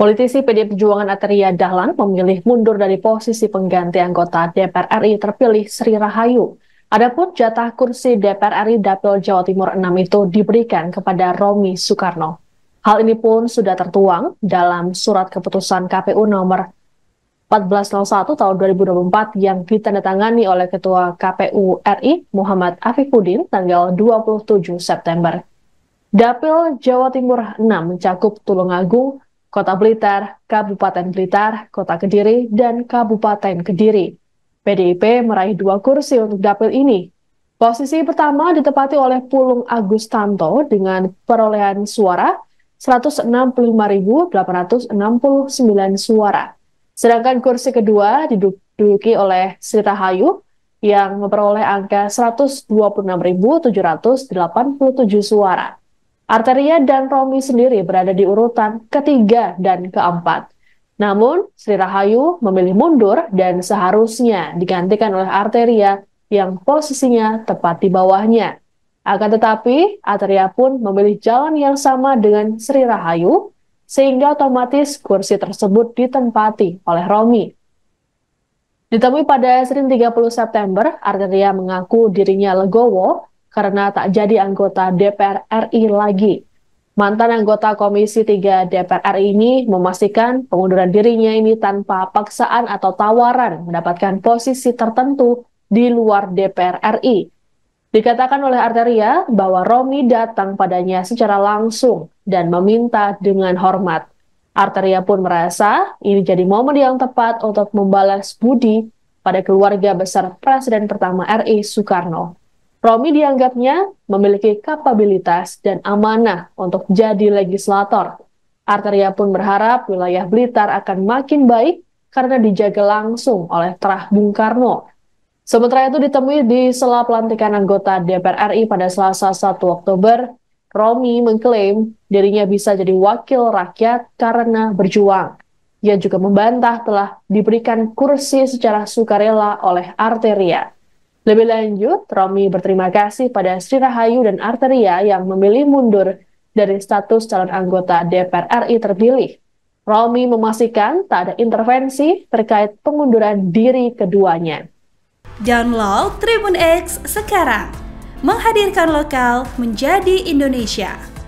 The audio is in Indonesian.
Politisi PD Perjuangan Ateria Dahlan memilih mundur dari posisi pengganti anggota DPR RI terpilih Sri Rahayu. Adapun jatah kursi DPR RI Dapil Jawa Timur 6 itu diberikan kepada Romi Soekarno. Hal ini pun sudah tertuang dalam surat keputusan KPU nomor 1401 tahun 2024 yang ditandatangani oleh Ketua KPU RI Muhammad Afifuddin tanggal 27 September. Dapil Jawa Timur 6 mencakup Tulungagung, Kota Blitar, Kabupaten Blitar, Kota Kediri, dan Kabupaten Kediri. PDIP meraih dua kursi untuk dapil ini. Posisi pertama ditepati oleh Pulung Agustanto dengan perolehan suara 165.869 suara. Sedangkan kursi kedua diduduki oleh Sri Rahayu yang memperoleh angka 126.787 suara. Arteria dan Romi sendiri berada di urutan ketiga dan keempat. Namun, Sri Rahayu memilih mundur dan seharusnya digantikan oleh Arteria yang posisinya tepat di bawahnya. Akan tetapi, Arteria pun memilih jalan yang sama dengan Sri Rahayu, sehingga otomatis kursi tersebut ditempati oleh Romi. Ditemui pada Senin 30 September, Arteria mengaku dirinya legowo karena tak jadi anggota DPR RI lagi. Mantan anggota Komisi 3 DPR RI ini memastikan pengunduran dirinya ini tanpa paksaan atau tawaran mendapatkan posisi tertentu di luar DPR RI. Dikatakan oleh Arteria bahwa Romi datang padanya secara langsung dan meminta dengan hormat. Arteria pun merasa ini jadi momen yang tepat untuk membalas budi pada keluarga besar Presiden pertama RI Soekarno. Romi dianggapnya memiliki kapabilitas dan amanah untuk jadi legislator. Arteria pun berharap wilayah Blitar akan makin baik karena dijaga langsung oleh Terah Bung Karno. Sementara itu ditemui di sela pelantikan anggota DPR RI pada Selasa 1 Oktober, Romi mengklaim dirinya bisa jadi wakil rakyat karena berjuang. Ia juga membantah telah diberikan kursi secara sukarela oleh Arteria. Lebih lanjut, Romi berterima kasih pada Sri Rahayu dan Arteria yang memilih mundur dari status calon anggota DPR RI terpilih. Romi memastikan tak ada intervensi terkait pengunduran diri keduanya. Download Tribun X sekarang, menghadirkan lokal menjadi Indonesia.